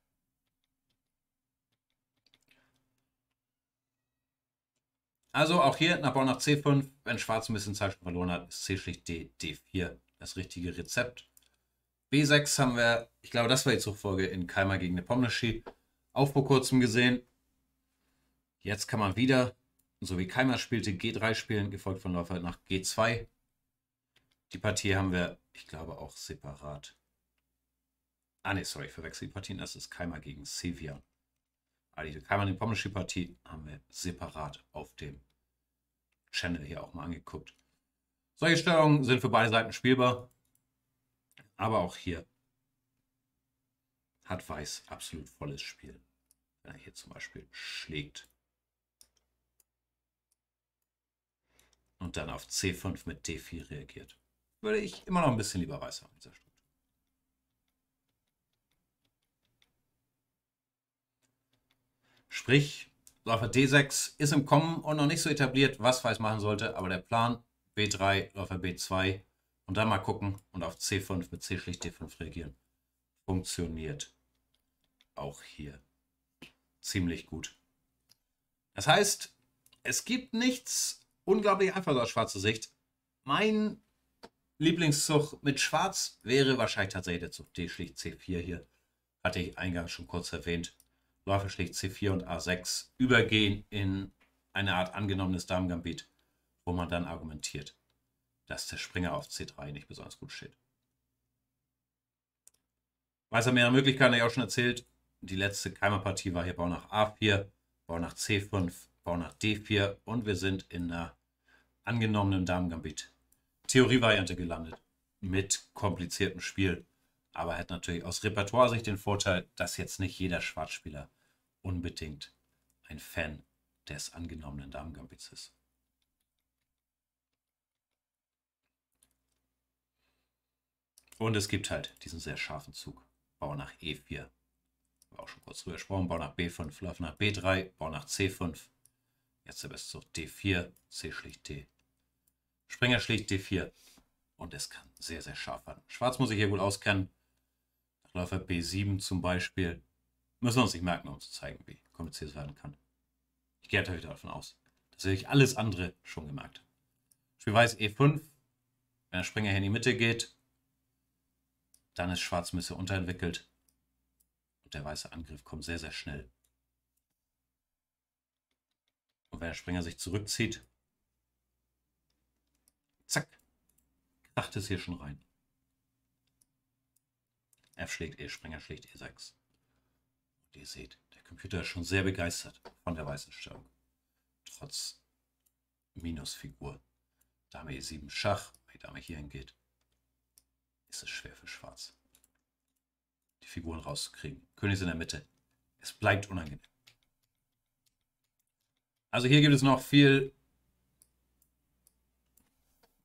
Also auch hier nach Bauer nach C5, wenn Schwarz ein bisschen Zeit verloren hat, ist C schlicht D, D4 das richtige Rezept. B6 haben wir, ich glaube, das war die Zugfolge in Keimer gegen Nepomniachtchi, auch vor kurzem gesehen. Jetzt kann man wieder, so wie Keimer spielte, G3 spielen, gefolgt von Läufer nach G2. Die Partie haben wir, ich glaube, auch separat. Ah ne, sorry, ich verwechsel die Partien. Das ist Keimer gegen Sevian. Also Kaiman die Pommerschi-Partie haben wir separat auf dem Channel hier auch mal angeguckt. Solche Steuerungen sind für beide Seiten spielbar. Aber auch hier hat Weiß absolut volles Spiel. Wenn er hier zum Beispiel schlägt. Und dann auf C5 mit D4 reagiert. Würde ich immer noch ein bisschen lieber Weiß haben an Sprich, Läufer D6 ist im Kommen und noch nicht so etabliert, was Weiß machen sollte, aber der Plan B3, Läufer B2 und dann mal gucken und auf C5 mit C schlicht D5 reagieren. Funktioniert. Auch hier. Ziemlich gut. Das heißt, es gibt nichts unglaublich einfaches aus schwarzer Sicht. Mein Lieblingszug mit Schwarz wäre wahrscheinlich tatsächlich der Zug D schlicht C4 hier. Hatte ich eingangs schon kurz erwähnt. Läufer schlägt C4 und A6 übergehen in eine Art angenommenes Damengambit, wo man dann argumentiert, dass der Springer auf C3 nicht besonders gut steht. Weißer mehrere Möglichkeiten, habe ich auch schon erzählt. Die letzte Keimerpartie war hier Bau nach A4, Bau nach C5, Bau nach D4 und wir sind in einer angenommenen Damengambit-Theorievariante gelandet mit kompliziertem Spiel aber er hat natürlich aus Repertoire-Sicht den Vorteil, dass jetzt nicht jeder Schwarzspieler unbedingt ein Fan des angenommenen Damengambits ist. Und es gibt halt diesen sehr scharfen Zug. Bau nach E4. War auch schon kurz drüber gesprochen. Bau nach B5, Fluff nach B3, Bau nach C5. Jetzt der beste Zug D4, C schlicht D. Springer schlicht D4. Und es kann sehr, sehr scharf werden. Schwarz muss ich hier gut auskennen. Läufer B7 zum Beispiel. Müssen wir uns nicht merken, um zu zeigen, wie kompliziert es werden kann. Ich gehe natürlich davon aus, dass ich alles andere schon gemerkt habe. Spiel weiß E5. Wenn der Springer hier in die Mitte geht, dann ist Schwarz ein bisschen unterentwickelt. Und der weiße Angriff kommt sehr, sehr schnell. Und wenn der Springer sich zurückzieht, zack, kracht es hier schon rein. F schlägt E, Springer schlägt E6. Und ihr seht, der Computer ist schon sehr begeistert von der weißen Stellung. Trotz Minusfigur. Dame E7 Schach, wenn die Dame hier hingeht, ist es schwer für Schwarz. Die Figuren rauszukriegen. König ist in der Mitte. Es bleibt unangenehm. Also hier gibt es noch viel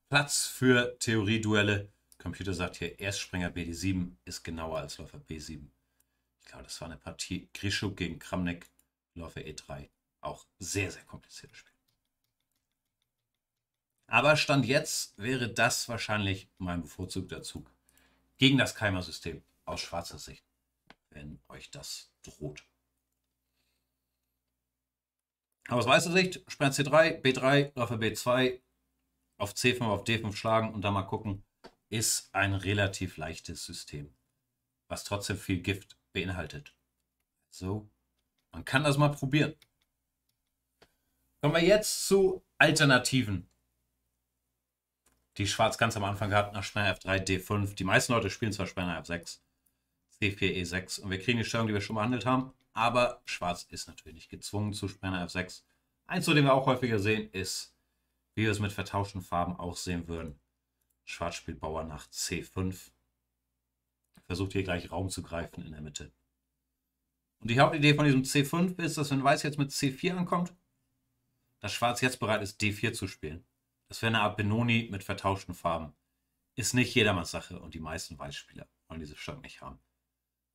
Platz für Theorieduelle. Computer sagt hier, Erstspringer BD7 ist genauer als Läufer B7. Ich glaube, das war eine Partie Grischuk gegen Kramnik, Läufer E3. Auch sehr, sehr kompliziertes Spiel. Aber Stand jetzt wäre das wahrscheinlich mein bevorzugter Zug gegen das Keimer-System aus schwarzer Sicht, wenn euch das droht. Aber Aus weißer Sicht, Sperr C3, B3, Läufer B2, auf C5, auf D5 schlagen und dann mal gucken, ist ein relativ leichtes System, was trotzdem viel Gift beinhaltet. So, man kann das mal probieren. Kommen wir jetzt zu Alternativen, die Schwarz ganz am Anfang hat nach Spanner F3, D5. Die meisten Leute spielen zwar Spanner F6, C4, E6 und wir kriegen die Störung, die wir schon behandelt haben, aber Schwarz ist natürlich nicht gezwungen zu Spanner F6. Eins, zu dem wir auch häufiger sehen, ist, wie wir es mit vertauschten Farben auch sehen würden. Schwarz spielt Bauer nach C5. Versucht hier gleich Raum zu greifen in der Mitte. Und die Hauptidee von diesem C5 ist, dass wenn Weiß jetzt mit C4 ankommt, dass Schwarz jetzt bereit ist, D4 zu spielen. Das wäre eine Art Benoni mit vertauschten Farben. Ist nicht jedermanns Sache und die meisten Weißspieler wollen diese Stadt nicht haben.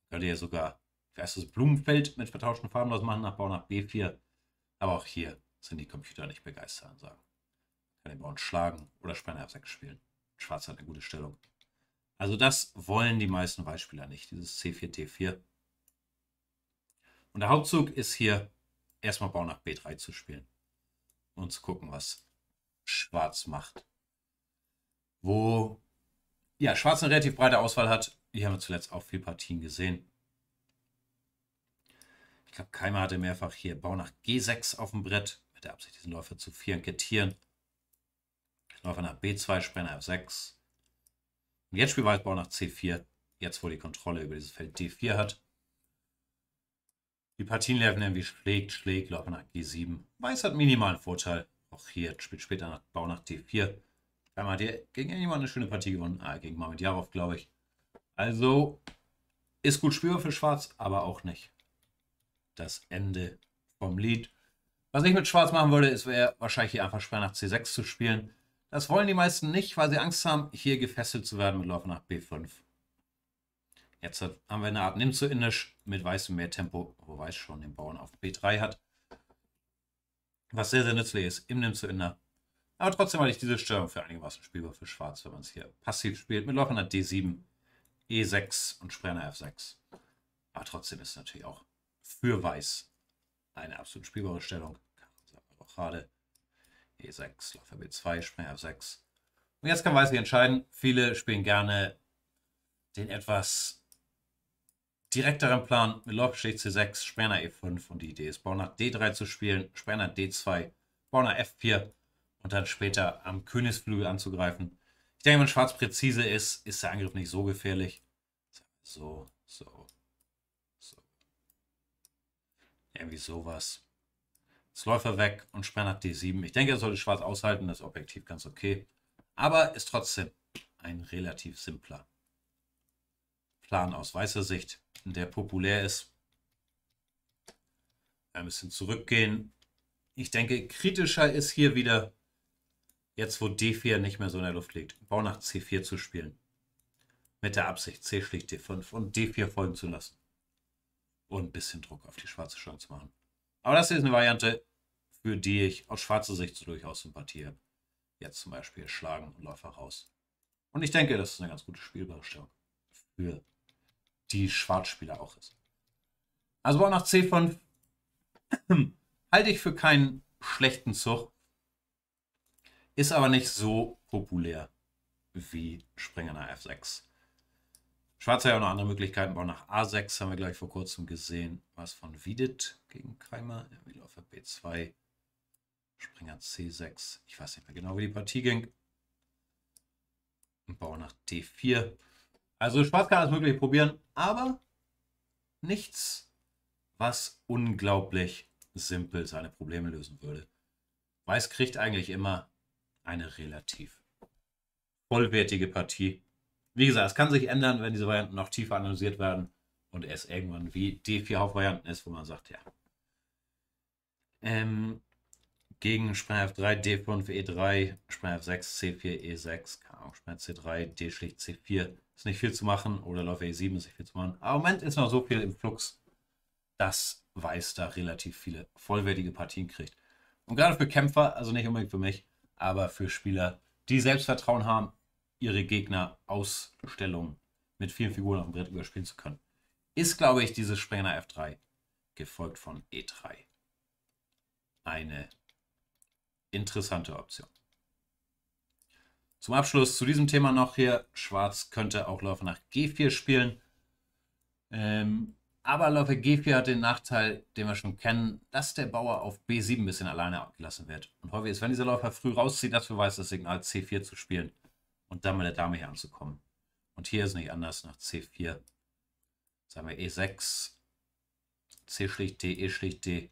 Könnte ja sogar erstes Blumenfeld mit vertauschten Farben das machen, nach Bau nach B4. Aber auch hier sind die Computer nicht begeistert und sagen, kann den Bauern schlagen oder Spanner F6 spielen. Schwarz hat eine gute Stellung. Also das wollen die meisten Weißspieler nicht, dieses C4-T4. Und der Hauptzug ist hier erstmal Bau nach B3 zu spielen und zu gucken, was Schwarz macht. Wo ja, Schwarz eine relativ breite Auswahl hat. Hier haben wir zuletzt auch viele Partien gesehen. Ich glaube, Keimer hatte mehrfach hier Bau nach G6 auf dem Brett mit der Absicht, diesen Läufer zu vieren, kettieren. Läufer nach B2, Springer F6. Und jetzt spielt Weißbau nach C4, jetzt wo die Kontrolle über dieses Feld D4 hat. Die Partien laufen irgendwie schlägt, schlägt, Läufer nach G7. Weiß hat minimalen Vorteil. Auch hier spielt später nach Bau nach D4. Einmal hat er gegen irgendjemand eine schöne Partie gewonnen. Ah, gegen Mamed Jarov, glaube ich. Also ist gut spürbar für Schwarz, aber auch nicht. Das Ende vom Lied. Was ich mit Schwarz machen würde, ist wäre wahrscheinlich hier einfach Sperr nach C6 zu spielen. Das wollen die meisten nicht, weil sie Angst haben, hier gefesselt zu werden mit Läufer nach B5. Jetzt haben wir eine Art Nimm zu Indisch mit weißem Tempo, wo Weiß schon den Bauern auf B3 hat. Was sehr, sehr nützlich ist im Nimm zu Inder. Aber trotzdem halte ich diese Störung für einigermaßen spielbar für Schwarz, wenn man es hier passiv spielt. Mit Läufer nach D7, E6 und Sprenger F6. Aber trotzdem ist es natürlich auch für Weiß eine absolut spielbare Stellung. Kann man auch gerade E6, Läufer B2, Springer F6. Und jetzt kann Weiß sich entscheiden. Viele spielen gerne den etwas direkteren Plan mit Läufer C6, Springer E5 und die Idee ist, Bauer D3 zu spielen, Springer D2, Bauer F4 und dann später am Königsflügel anzugreifen. Ich denke, wenn Schwarz präzise ist, ist der Angriff nicht so gefährlich. So, so, so. Irgendwie sowas. Das Läufer weg und Sperr nach D7. Ich denke, er sollte schwarz aushalten, das ist objektiv ganz okay. Aber ist trotzdem ein relativ simpler Plan aus weißer Sicht, der populär ist. Ein bisschen zurückgehen. Ich denke, kritischer ist hier wieder, jetzt wo D4 nicht mehr so in der Luft liegt, Bau nach C4 zu spielen. Mit der Absicht, C schlicht D5 und D4 folgen zu lassen. Und ein bisschen Druck auf die schwarze Chance zu machen. Aber das ist eine Variante, für die ich aus schwarzer Sicht durchaus Sympathie habe. Jetzt zum Beispiel schlagen und Läufer raus. Und ich denke, das ist eine ganz gute spielbare für die Schwarzspieler auch ist. Also Bauer nach C5 <clears throat> halte ich für keinen schlechten Zug. Ist aber nicht so populär wie Springer nach F6. Schwarzer ja auch noch andere Möglichkeiten. Bau nach A6 haben wir gleich vor kurzem gesehen. Was von Wiedit gegen Keimer. Er will auf B2. Springer C6. Ich weiß nicht mehr genau, wie die Partie ging. Und Bau nach D4. Also Schwarz kann alles Mögliche probieren, aber nichts, was unglaublich simpel seine Probleme lösen würde. Weiß kriegt eigentlich immer eine relativ vollwertige Partie wie gesagt, es kann sich ändern, wenn diese Varianten noch tiefer analysiert werden und es irgendwann wie D4 Hauptvarianten ist, wo man sagt, ja. Ähm, gegen f 3, D5, E3, Sprenger f 6, C4, E6, K, Sprengf C3, D schlicht C4. Ist nicht viel zu machen oder Läufer E7 ist nicht viel zu machen. Aber im Moment ist noch so viel im Flux, dass Weiß da relativ viele vollwertige Partien kriegt. Und gerade für Kämpfer, also nicht unbedingt für mich, aber für Spieler, die Selbstvertrauen haben, ihre Gegner Ausstellung mit vielen Figuren auf dem Brett überspielen zu können. Ist, glaube ich, dieses Sprenger F3 gefolgt von E3. Eine interessante Option. Zum Abschluss zu diesem Thema noch hier. Schwarz könnte auch Läufer nach G4 spielen. Ähm, aber Läufer G4 hat den Nachteil, den wir schon kennen, dass der Bauer auf B7 ein bisschen alleine abgelassen wird. Und häufig ist, wenn dieser Läufer früh rauszieht, das beweist das Signal C4 zu spielen und dann mit der Dame hier anzukommen. Und hier ist nicht anders nach C4. Sagen wir E6, C schlicht D, E schlicht D.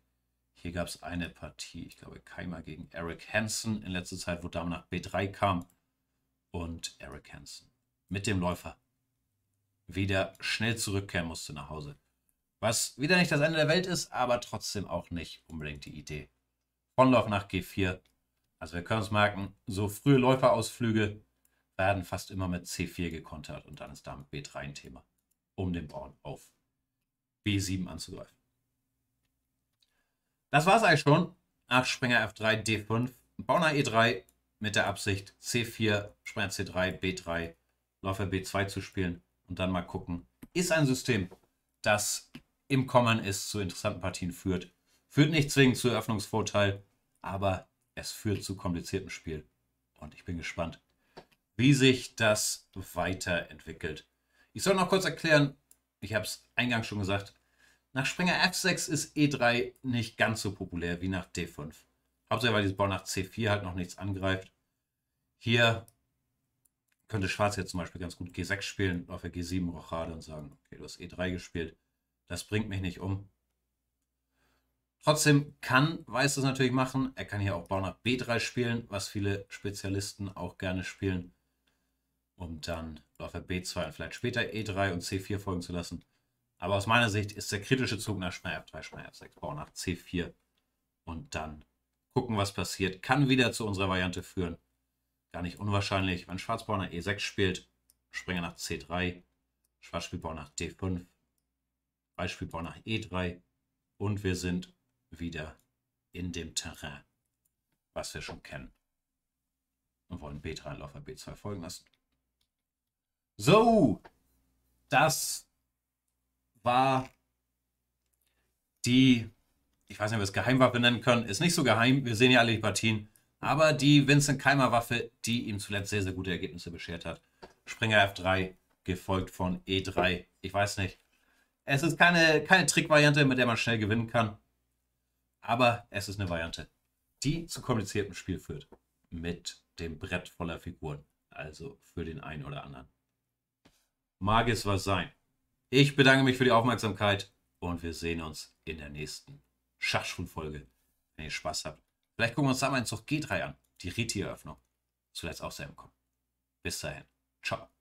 Hier gab es eine Partie, ich glaube Keimer gegen Eric Hansen in letzter Zeit, wo Dame nach B3 kam. Und Eric Hansen mit dem Läufer wieder schnell zurückkehren musste nach Hause. Was wieder nicht das Ende der Welt ist, aber trotzdem auch nicht unbedingt die Idee. Von Lauf nach G4. Also wir können es merken, so frühe Läuferausflüge werden fast immer mit C4 gekontert und dann ist damit B3 ein Thema, um den Braun auf B7 anzugreifen. Das war es eigentlich schon. Nach Springer F3, D5, Bauner E3 mit der Absicht C4, Springer C3, B3, Läufer B2 zu spielen und dann mal gucken. Ist ein System, das im Kommen ist, zu interessanten Partien führt. Führt nicht zwingend zu Eröffnungsvorteil, aber es führt zu kompliziertem Spiel. Und ich bin gespannt, wie sich das weiterentwickelt. Ich soll noch kurz erklären, ich habe es eingangs schon gesagt, nach Springer F6 ist E3 nicht ganz so populär wie nach D5. Hauptsächlich, weil dieses Bau nach C4 halt noch nichts angreift. Hier könnte Schwarz jetzt zum Beispiel ganz gut G6 spielen, auf der G7 Rochade und sagen, okay, du hast E3 gespielt, das bringt mich nicht um. Trotzdem kann Weiß das natürlich machen. Er kann hier auch Bau nach B3 spielen, was viele Spezialisten auch gerne spielen um dann Läufer B2 und vielleicht später E3 und C4 folgen zu lassen. Aber aus meiner Sicht ist der kritische Zug nach Schmeier F3, Schmeier F6, Bauer nach C4 und dann gucken, was passiert. Kann wieder zu unserer Variante führen. Gar nicht unwahrscheinlich, wenn Schwarzbauer nach E6 spielt, Springer nach C3, Schwarz spielt Bauer nach D5, Weiß spielt Bauer nach E3 und wir sind wieder in dem Terrain, was wir schon kennen. Und wollen B3 Läufer B2 folgen lassen. So, das war die, ich weiß nicht, ob wir es Geheimwaffe nennen können, ist nicht so geheim, wir sehen ja alle die Partien, aber die Vincent Keimer Waffe, die ihm zuletzt sehr, sehr gute Ergebnisse beschert hat. Springer F3, gefolgt von E3, ich weiß nicht. Es ist keine, keine Trickvariante, mit der man schnell gewinnen kann, aber es ist eine Variante, die zu kompliziertem Spiel führt, mit dem Brett voller Figuren, also für den einen oder anderen mag es was sein. Ich bedanke mich für die Aufmerksamkeit und wir sehen uns in der nächsten Schachschulfolge, wenn ihr Spaß habt. Vielleicht gucken wir uns da mal in Zug G3 an, die Riti-Eröffnung. Zuletzt auch sehr im kommen. Bis dahin. Ciao.